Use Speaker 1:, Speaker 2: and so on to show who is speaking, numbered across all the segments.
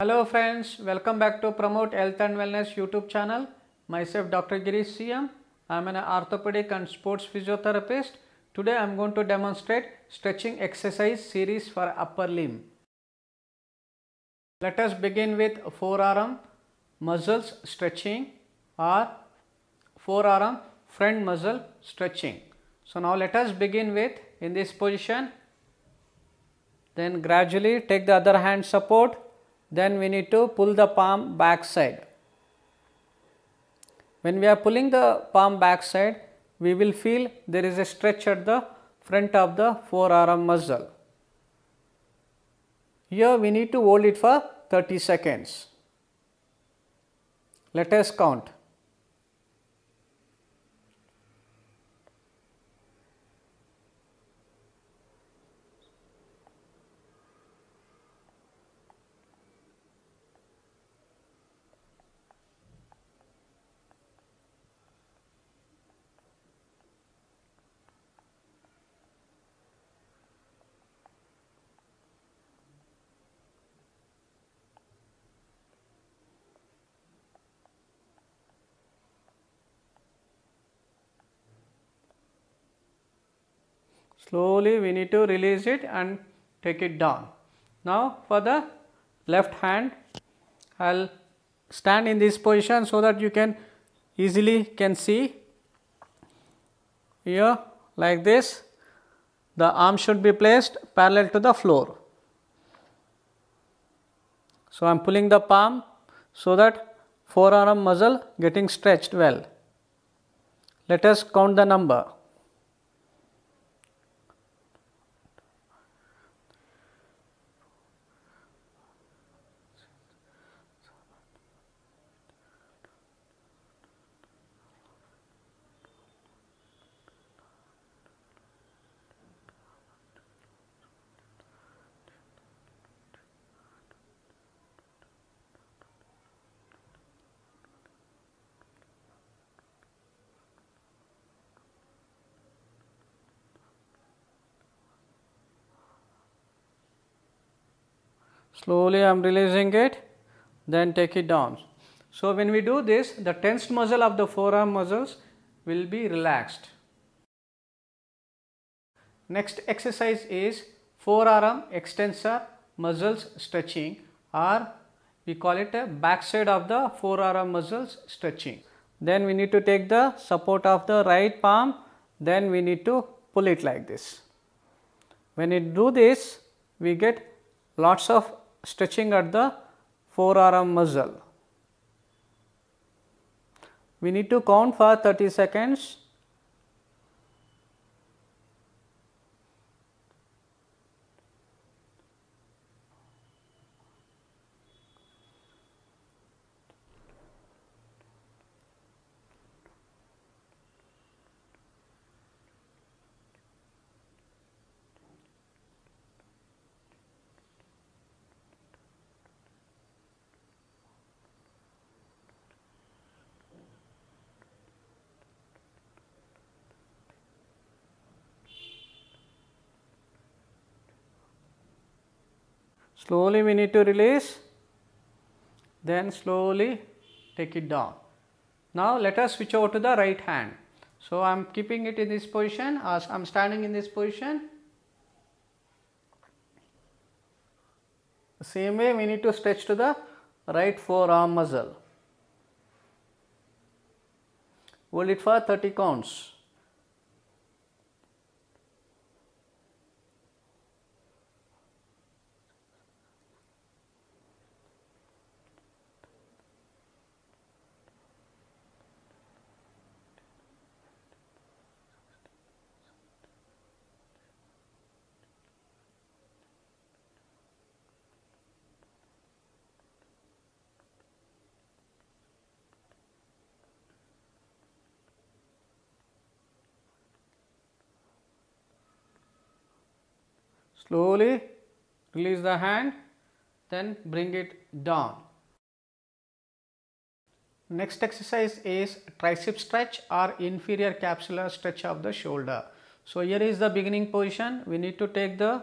Speaker 1: Hello friends, welcome back to Promote Health and Wellness YouTube channel. Myself Dr. Girish CM. I am an orthopedic and sports physiotherapist. Today I am going to demonstrate stretching exercise series for upper limb. Let us begin with forearm muscles stretching or forearm front muscle stretching. So now let us begin with in this position. Then gradually take the other hand support then we need to pull the palm backside. When we are pulling the palm backside, we will feel there is a stretch at the front of the forearm muscle. Here we need to hold it for 30 seconds. Let us count slowly we need to release it and take it down now for the left hand I'll stand in this position so that you can easily can see here like this the arm should be placed parallel to the floor so I'm pulling the palm so that forearm muscle getting stretched well let us count the number slowly I am releasing it then take it down. So when we do this the tensed muscle of the forearm muscles will be relaxed. Next exercise is forearm extensor muscles stretching or we call it a backside of the forearm muscles stretching. Then we need to take the support of the right palm then we need to pull it like this. When we do this we get lots of stretching at the forearm muscle. We need to count for 30 seconds Slowly we need to release, then slowly take it down. Now let us switch over to the right hand. So I am keeping it in this position as I am standing in this position. Same way we need to stretch to the right forearm muscle. Hold it for 30 counts. slowly release the hand then bring it down. Next exercise is tricep stretch or inferior capsular stretch of the shoulder. So here is the beginning position. We need to take the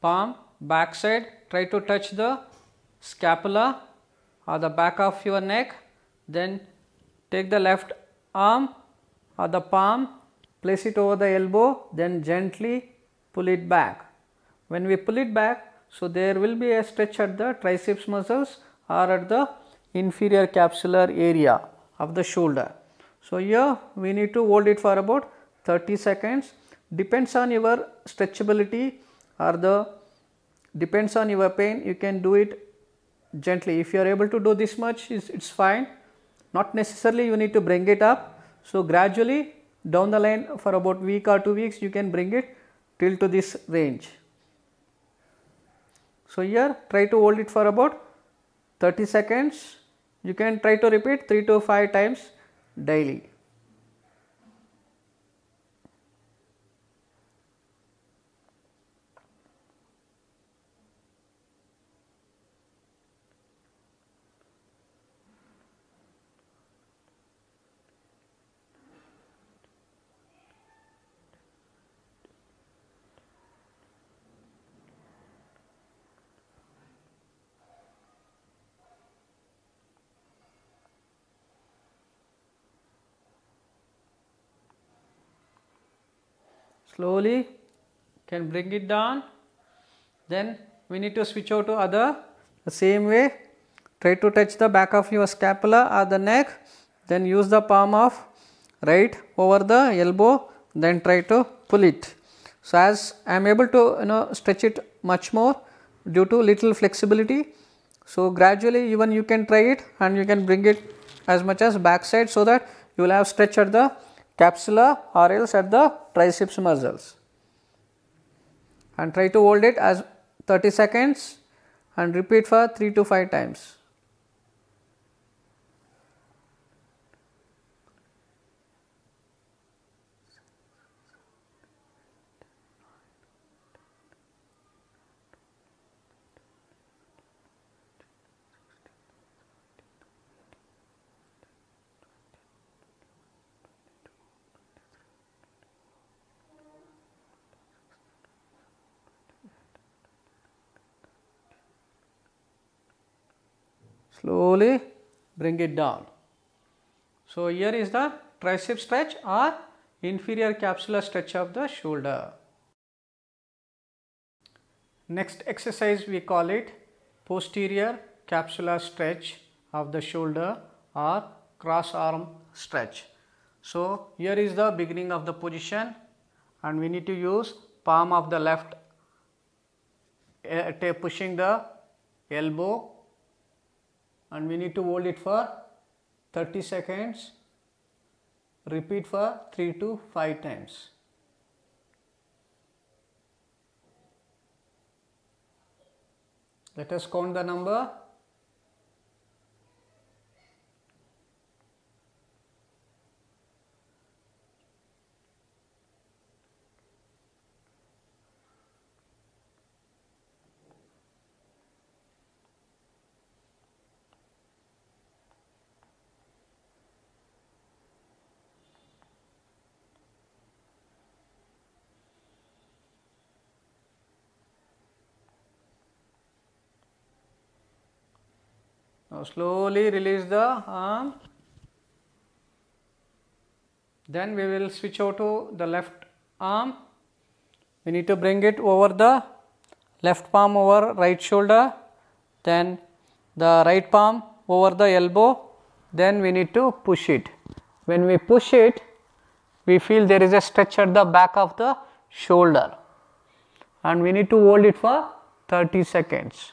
Speaker 1: palm back side. try to touch the scapula or the back of your neck. Then take the left arm or the palm, place it over the elbow, then gently pull it back. When we pull it back, so there will be a stretch at the triceps muscles or at the inferior capsular area of the shoulder. So here we need to hold it for about 30 seconds depends on your stretchability or the depends on your pain you can do it gently if you are able to do this much it's, fine not necessarily you need to bring it up so gradually down the line for about week or two weeks you can bring it till to this range so here try to hold it for about 30 seconds. You can try to repeat 3 to 5 times daily. slowly can bring it down then we need to switch out to other the same way try to touch the back of your scapula or the neck then use the palm of right over the elbow then try to pull it so as i am able to you know stretch it much more due to little flexibility so gradually even you can try it and you can bring it as much as back side so that you will have stretch at the capsula or else at the triceps muscles and try to hold it as 30 seconds and repeat for 3 to 5 times. slowly bring it down. So here is the tricep stretch or inferior capsular stretch of the shoulder. Next exercise we call it posterior capsular stretch of the shoulder or cross arm stretch. So here is the beginning of the position and we need to use palm of the left eh, pushing the elbow and we need to hold it for 30 seconds repeat for 3 to 5 times. Let us count the number slowly release the arm. Then we will switch over to the left arm. We need to bring it over the left palm over right shoulder. Then the right palm over the elbow. Then we need to push it. When we push it, we feel there is a stretch at the back of the shoulder. And we need to hold it for 30 seconds.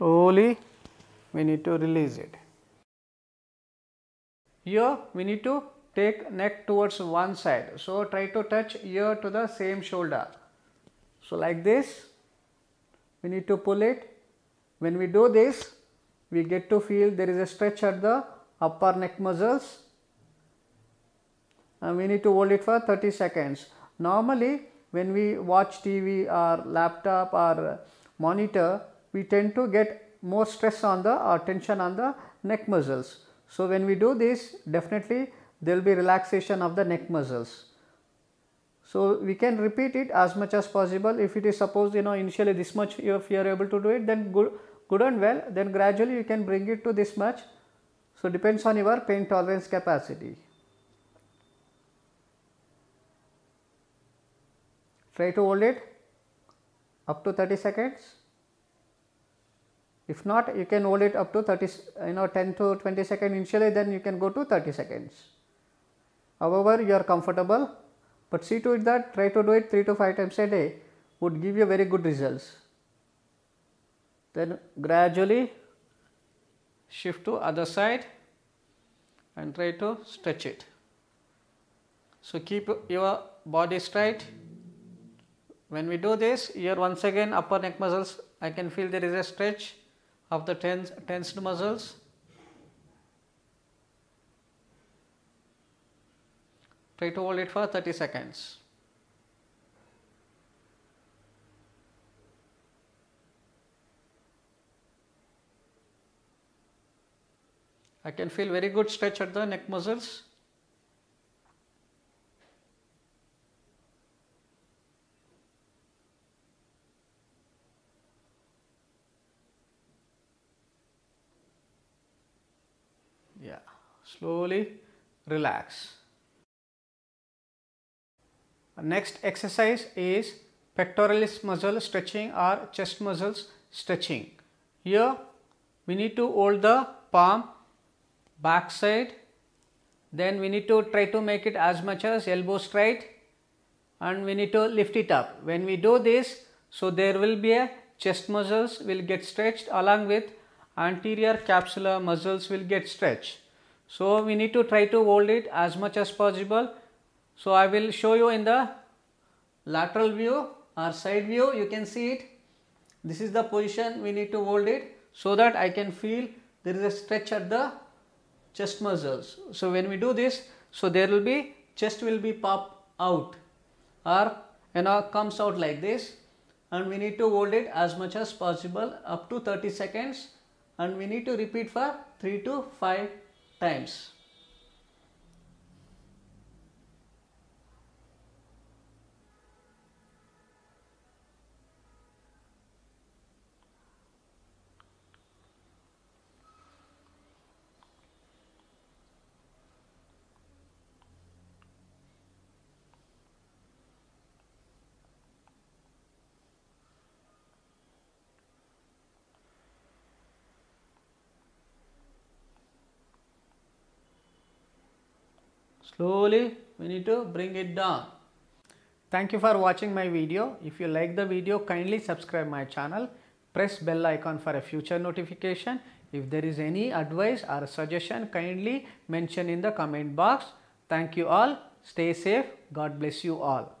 Speaker 1: slowly we need to release it. Here we need to take neck towards one side. So try to touch ear to the same shoulder. So like this we need to pull it. When we do this we get to feel there is a stretch at the upper neck muscles and we need to hold it for 30 seconds. Normally when we watch TV or laptop or monitor we tend to get more stress on the or tension on the neck muscles. So when we do this definitely there will be relaxation of the neck muscles. So we can repeat it as much as possible if it is supposed you know initially this much if you are able to do it then good, good and well then gradually you can bring it to this much. So depends on your pain tolerance capacity. Try to hold it up to 30 seconds. If not, you can hold it up to 30, you know, 10 to twenty seconds initially, then you can go to 30 seconds. However, you are comfortable, but see to it that try to do it 3 to 5 times a day would give you very good results. Then gradually shift to other side and try to stretch it. So keep your body straight. When we do this, here once again upper neck muscles, I can feel there is a stretch of the tens tensed muscles. Try to hold it for 30 seconds. I can feel very good stretch at the neck muscles. Slowly relax. Next exercise is pectoralis muscle stretching or chest muscles stretching. Here we need to hold the palm backside then we need to try to make it as much as elbow straight and we need to lift it up. When we do this so there will be a chest muscles will get stretched along with anterior capsular muscles will get stretched. So, we need to try to hold it as much as possible. So, I will show you in the lateral view or side view you can see it. This is the position we need to hold it so that I can feel there is a stretch at the chest muscles. So, when we do this, so there will be chest will be pop out or you know comes out like this and we need to hold it as much as possible up to 30 seconds and we need to repeat for 3 to 5 times Slowly we need to bring it down. Thank you for watching my video. If you like the video, kindly subscribe my channel. Press bell icon for a future notification. If there is any advice or suggestion, kindly mention in the comment box. Thank you all. Stay safe. God bless you all.